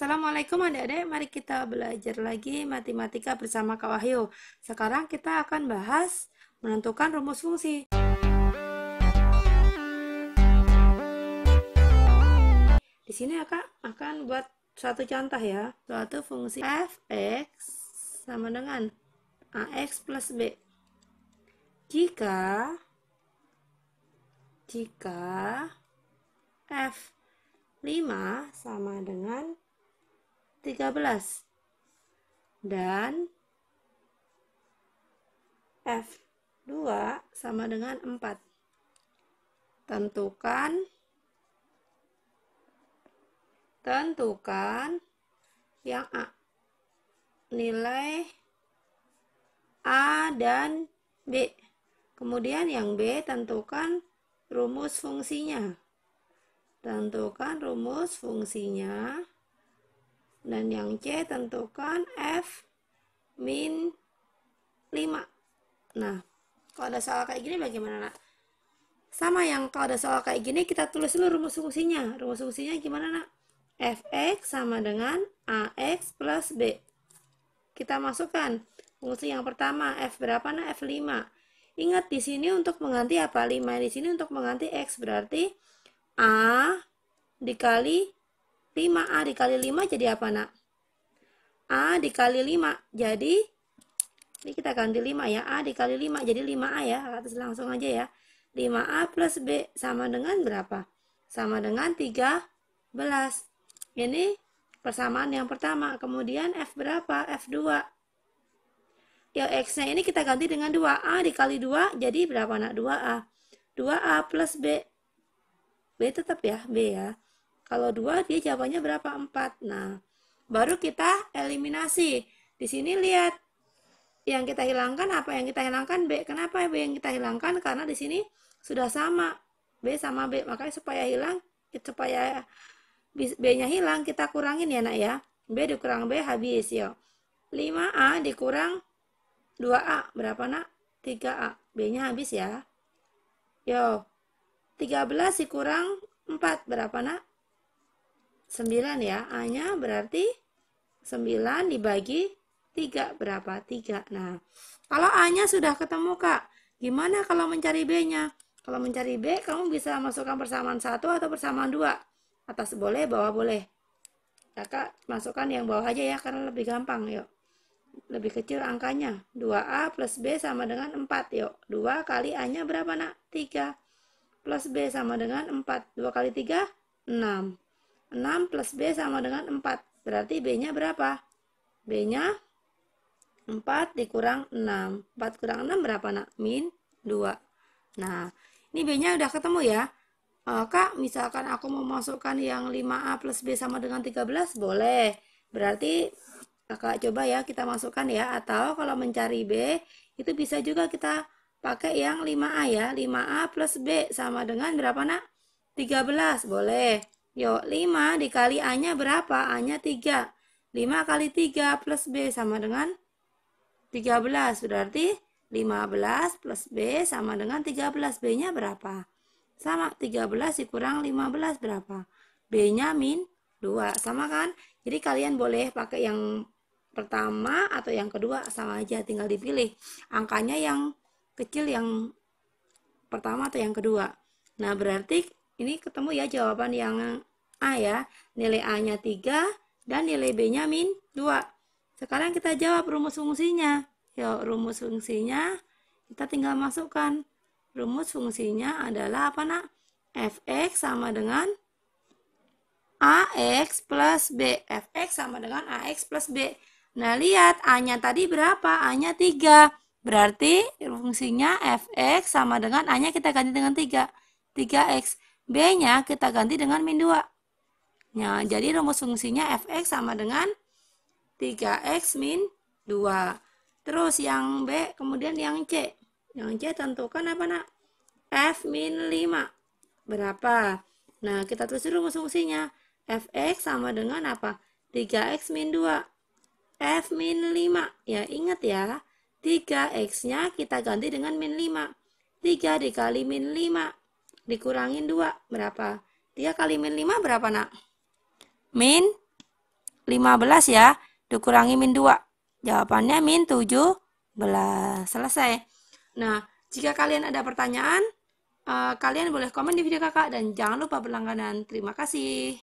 Assalamualaikum adik-adik, mari kita belajar lagi matematika bersama Kak Wahyu. Sekarang kita akan bahas menentukan rumus fungsi. Di sini ya Kak, akan buat satu contoh ya. Suatu fungsi fx sama dengan ax plus b. Jika jika f 5 sama dengan 13 dan F2 sama dengan 4 tentukan tentukan yang A nilai A dan B kemudian yang B tentukan rumus fungsinya tentukan rumus fungsinya dan yang C tentukan F min 5. Nah, kalau ada soal kayak gini bagaimana nak? Sama yang kalau ada soal kayak gini kita tulis dulu rumus fungsinya. Rumus fungsinya gimana nak? Fx sama dengan AX plus B. Kita masukkan fungsi yang pertama F berapa nak? F5. Ingat di sini untuk mengganti apa? 5 di sini untuk mengganti X berarti A dikali 5A dikali 5 jadi apa nak? A dikali 5 jadi ini kita ganti 5 ya A dikali 5 jadi 5A ya atas langsung aja ya 5A plus B sama dengan berapa? sama dengan 13 ini persamaan yang pertama kemudian F berapa? F2 ya X nya ini kita ganti dengan 2A dikali 2 jadi berapa nak? 2A 2A plus B B tetap ya B ya kalau dua dia jawabannya berapa? empat Nah, baru kita eliminasi. Di sini lihat yang kita hilangkan apa yang kita hilangkan B. Kenapa B yang kita hilangkan? Karena di sini sudah sama B sama B. Makanya supaya hilang supaya B-nya hilang kita kurangin ya nak ya. B dikurang B habis ya. 5A dikurang 2A berapa nak? 3A. B-nya habis ya. Yo. 13 dikurang 4 berapa nak? 9 ya. A-nya berarti 9 dibagi 3 berapa? 3. Nah, kalau A-nya sudah ketemu, Kak. Gimana kalau mencari B-nya? Kalau mencari B, kamu bisa masukkan persamaan 1 atau persamaan 2. Atas boleh, bawah boleh. Kakak masukkan yang bawah aja ya, karena lebih gampang, yuk. Lebih kecil angkanya. 2A plus B sama dengan 4, yuk. 2 kali A-nya berapa, nak? 3. Plus B sama dengan 4. 2 kali 3, 6. 6 plus B sama dengan 4. Berarti B-nya berapa? B-nya 4 dikurang 6. 4 kurang 6 berapa nak? Min 2. Nah, ini B-nya udah ketemu ya. Eh, kak, misalkan aku mau masukkan yang 5A plus B sama dengan 13, boleh. Berarti kakak coba ya kita masukkan ya. Atau kalau mencari B, itu bisa juga kita pakai yang 5A ya. 5A plus B sama dengan berapa nak? 13, boleh. Yuk, 5 dikali A-nya berapa? A-nya 3. 5 kali 3 plus B sama dengan 13. Berarti 15 plus B sama dengan 13. B-nya berapa? Sama, 13 dikurang 15 berapa? B-nya min 2. Sama kan? Jadi kalian boleh pakai yang pertama atau yang kedua sama aja tinggal dipilih angkanya yang kecil yang pertama atau yang kedua nah berarti ini ketemu ya jawaban yang A ya. Nilai A-nya 3 dan nilai B-nya min 2. Sekarang kita jawab rumus fungsinya. Yuk, rumus fungsinya kita tinggal masukkan. Rumus fungsinya adalah apa nak? Fx sama dengan AX plus B. Fx sama dengan AX plus B. Nah, lihat A-nya tadi berapa? A-nya 3. Berarti fungsinya Fx sama dengan A-nya kita ganti dengan 3. 3X. B-nya kita ganti dengan min 2. Nah, jadi rumus fungsinya fx sama dengan 3x min 2. Terus yang B, kemudian yang C. Yang C tentukan apa nak? F min 5. Berapa? Nah, kita tulis rumus fungsinya. Fx sama dengan apa? 3x min 2. F min 5. Ya, ingat ya. 3x-nya kita ganti dengan min 5. 3 dikali min 5 dikurangin 2 berapa? 3 kali min 5 berapa nak? Min 15 ya, dikurangi min 2. Jawabannya min 17. Selesai. Nah, jika kalian ada pertanyaan, uh, kalian boleh komen di video kakak dan jangan lupa berlangganan. Terima kasih.